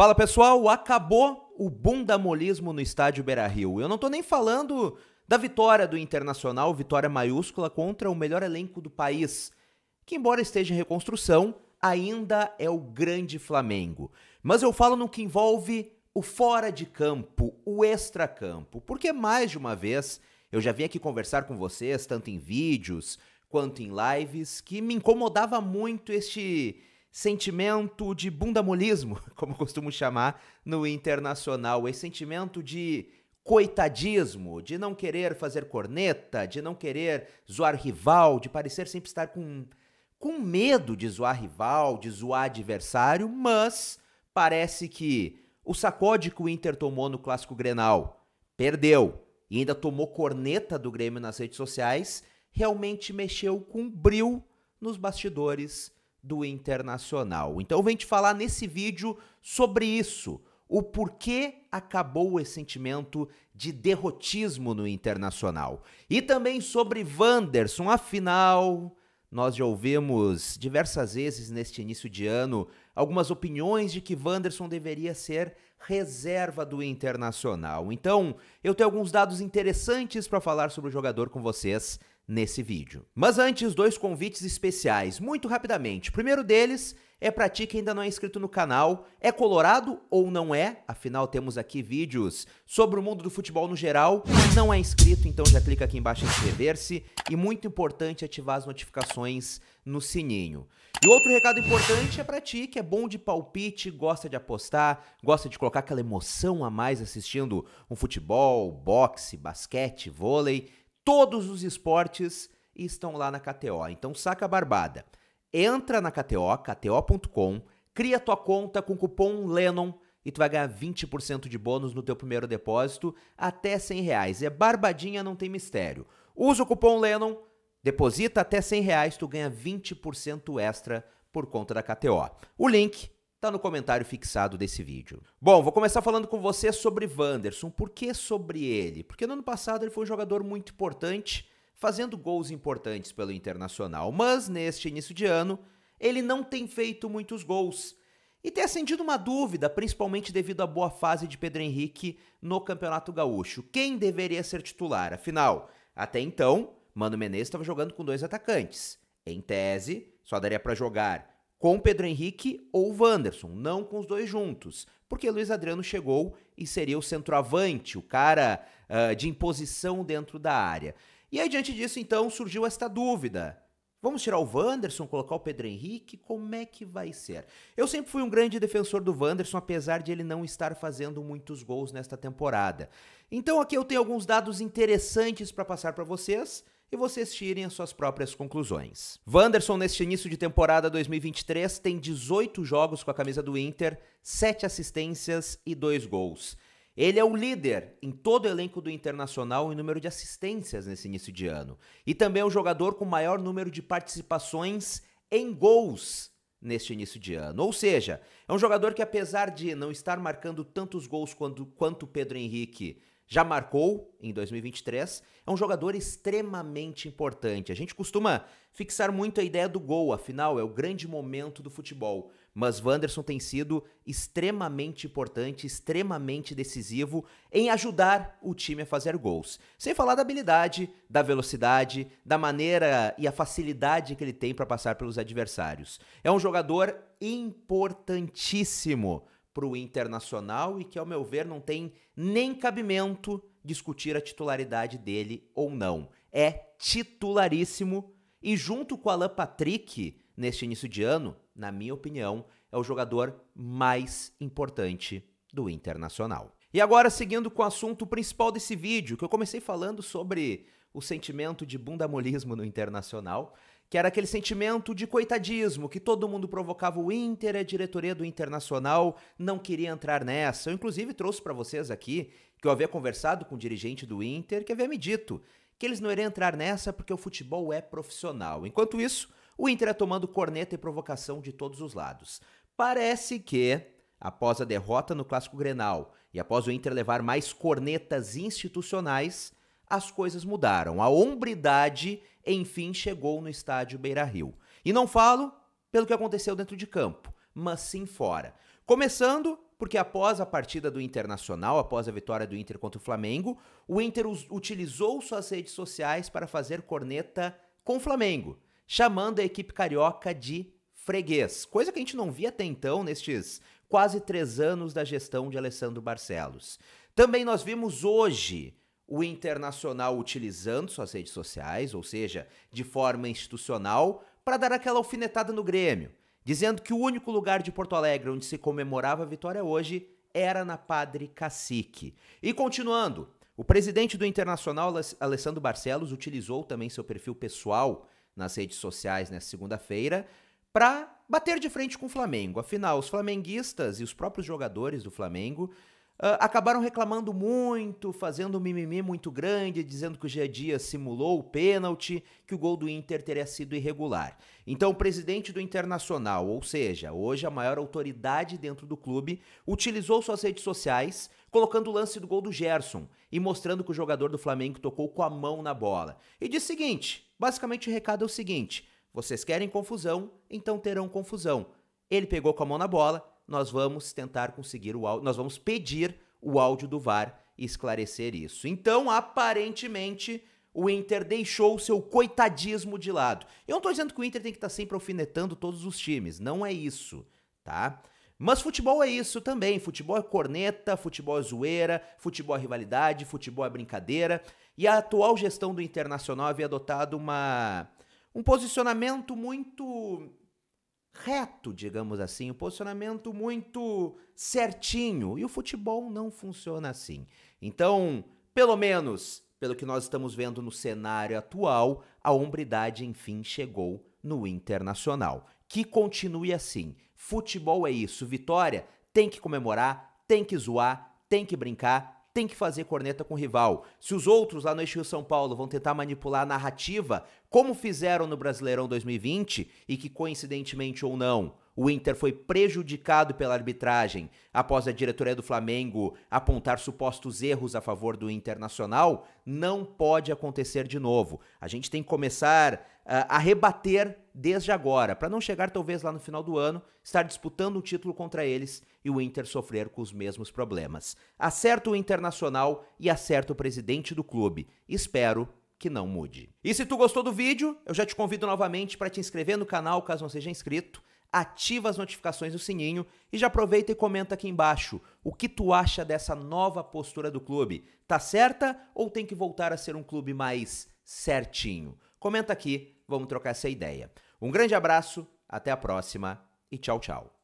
Fala pessoal, acabou o bundamolismo no estádio Beira Rio. Eu não tô nem falando da vitória do Internacional, vitória maiúscula contra o melhor elenco do país, que embora esteja em reconstrução, ainda é o grande Flamengo. Mas eu falo no que envolve o fora de campo, o extracampo, porque mais de uma vez eu já vim aqui conversar com vocês, tanto em vídeos quanto em lives, que me incomodava muito este sentimento de bundamolismo, como costumo chamar no internacional, esse sentimento de coitadismo, de não querer fazer corneta, de não querer zoar rival, de parecer sempre estar com, com medo de zoar rival, de zoar adversário, mas parece que o sacode que o Inter tomou no Clássico Grenal, perdeu e ainda tomou corneta do Grêmio nas redes sociais, realmente mexeu com bril nos bastidores do Internacional. Então eu venho te falar nesse vídeo sobre isso, o porquê acabou esse sentimento de derrotismo no Internacional. E também sobre Wanderson, afinal, nós já ouvimos diversas vezes neste início de ano algumas opiniões de que Wanderson deveria ser reserva do Internacional. Então, eu tenho alguns dados interessantes para falar sobre o jogador com vocês nesse vídeo. Mas antes, dois convites especiais, muito rapidamente. O primeiro deles é para ti que ainda não é inscrito no canal. É colorado ou não é? Afinal, temos aqui vídeos sobre o mundo do futebol no geral. Não é inscrito, então já clica aqui embaixo em inscrever-se. E muito importante, ativar as notificações no sininho. E outro recado importante é para ti que é bom de palpite, gosta de apostar, gosta de colocar aquela emoção a mais assistindo um futebol, boxe, basquete, vôlei todos os esportes estão lá na KTO. Então saca a barbada. Entra na KTO, kto.com, cria tua conta com cupom Lennon e tu vai ganhar 20% de bônus no teu primeiro depósito até 100 reais. É barbadinha, não tem mistério. Usa o cupom Lennon, deposita até 100 reais, tu ganha 20% extra por conta da KTO. O link tá no comentário fixado desse vídeo. Bom, vou começar falando com você sobre Wanderson. Por que sobre ele? Porque no ano passado ele foi um jogador muito importante, fazendo gols importantes pelo Internacional, mas neste início de ano ele não tem feito muitos gols. E tem acendido uma dúvida, principalmente devido à boa fase de Pedro Henrique no Campeonato Gaúcho. Quem deveria ser titular? Afinal, até então, Mano Menezes estava jogando com dois atacantes. Em tese, só daria para jogar com Pedro Henrique ou Wanderson, não com os dois juntos, porque Luiz Adriano chegou e seria o centroavante, o cara uh, de imposição dentro da área. E aí, diante disso, então, surgiu esta dúvida. Vamos tirar o Wanderson, colocar o Pedro Henrique? Como é que vai ser? Eu sempre fui um grande defensor do Wanderson, apesar de ele não estar fazendo muitos gols nesta temporada. Então aqui eu tenho alguns dados interessantes para passar para vocês e vocês tirem as suas próprias conclusões. Wanderson, neste início de temporada 2023, tem 18 jogos com a camisa do Inter, 7 assistências e 2 gols. Ele é o líder em todo o elenco do Internacional em número de assistências nesse início de ano. E também é o jogador com maior número de participações em gols neste início de ano. Ou seja, é um jogador que, apesar de não estar marcando tantos gols quanto, quanto Pedro Henrique já marcou em 2023, é um jogador extremamente importante. A gente costuma fixar muito a ideia do gol, afinal, é o grande momento do futebol. Mas Wanderson tem sido extremamente importante, extremamente decisivo em ajudar o time a fazer gols. Sem falar da habilidade, da velocidade, da maneira e a facilidade que ele tem para passar pelos adversários. É um jogador importantíssimo para o Internacional e que, ao meu ver, não tem nem cabimento discutir a titularidade dele ou não. É titularíssimo e, junto com Alan Patrick, neste início de ano, na minha opinião, é o jogador mais importante do Internacional. E agora, seguindo com o assunto principal desse vídeo, que eu comecei falando sobre o sentimento de bundamolismo no Internacional, que era aquele sentimento de coitadismo que todo mundo provocava. O Inter, a diretoria do Internacional não queria entrar nessa. Eu, inclusive, trouxe para vocês aqui que eu havia conversado com o dirigente do Inter, que havia me dito que eles não iriam entrar nessa porque o futebol é profissional. Enquanto isso, o Inter é tomando corneta e provocação de todos os lados. Parece que, após a derrota no Clássico Grenal e após o Inter levar mais cornetas institucionais, as coisas mudaram. A hombridade enfim chegou no estádio Beira Rio. E não falo pelo que aconteceu dentro de campo, mas sim fora. Começando porque após a partida do Internacional, após a vitória do Inter contra o Flamengo, o Inter utilizou suas redes sociais para fazer corneta com o Flamengo, chamando a equipe carioca de freguês, coisa que a gente não via até então nestes quase três anos da gestão de Alessandro Barcelos. Também nós vimos hoje o internacional utilizando suas redes sociais, ou seja, de forma institucional, para dar aquela alfinetada no Grêmio, dizendo que o único lugar de Porto Alegre onde se comemorava a vitória hoje era na Padre Cacique. E continuando, o presidente do Internacional, Alessandro Barcelos, utilizou também seu perfil pessoal nas redes sociais nessa segunda-feira para bater de frente com o Flamengo. Afinal, os flamenguistas e os próprios jogadores do Flamengo Uh, acabaram reclamando muito, fazendo um mimimi muito grande, dizendo que o Gia Dias simulou o pênalti, que o gol do Inter teria sido irregular. Então, o presidente do Internacional, ou seja, hoje a maior autoridade dentro do clube, utilizou suas redes sociais colocando o lance do gol do Gerson e mostrando que o jogador do Flamengo tocou com a mão na bola. E disse o seguinte: basicamente o recado é o seguinte: vocês querem confusão, então terão confusão. Ele pegou com a mão na bola, nós vamos tentar conseguir o áudio, nós vamos pedir o áudio do VAR e esclarecer isso. Então, aparentemente, o Inter deixou o seu coitadismo de lado. Eu não estou dizendo que o Inter tem que estar tá sempre alfinetando todos os times, não é isso, tá? Mas futebol é isso também. Futebol é corneta, futebol é zoeira, futebol é rivalidade, futebol é brincadeira. E a atual gestão do Internacional havia adotado uma, um posicionamento muito reto, digamos assim, um posicionamento muito certinho. E o futebol não funciona assim. Então, pelo menos pelo que nós estamos vendo no cenário atual, a hombridade enfim chegou no internacional. Que continue assim. Futebol é isso. Vitória tem que comemorar, tem que zoar, tem que brincar, tem que fazer corneta com o rival. Se os outros lá no Eixo São Paulo vão tentar manipular a narrativa, como fizeram no Brasileirão 2020, e que coincidentemente ou não, o Inter foi prejudicado pela arbitragem após a diretoria do Flamengo apontar supostos erros a favor do Internacional. Não pode acontecer de novo. A gente tem que começar uh, a rebater desde agora, para não chegar talvez lá no final do ano, estar disputando o título contra eles e o Inter sofrer com os mesmos problemas. Acerta o Internacional e acerta o presidente do clube. Espero que não mude. E se tu gostou do vídeo, eu já te convido novamente para te inscrever no canal caso não seja inscrito ativa as notificações do sininho e já aproveita e comenta aqui embaixo o que tu acha dessa nova postura do clube. Tá certa ou tem que voltar a ser um clube mais certinho? Comenta aqui, vamos trocar essa ideia. Um grande abraço, até a próxima e tchau, tchau.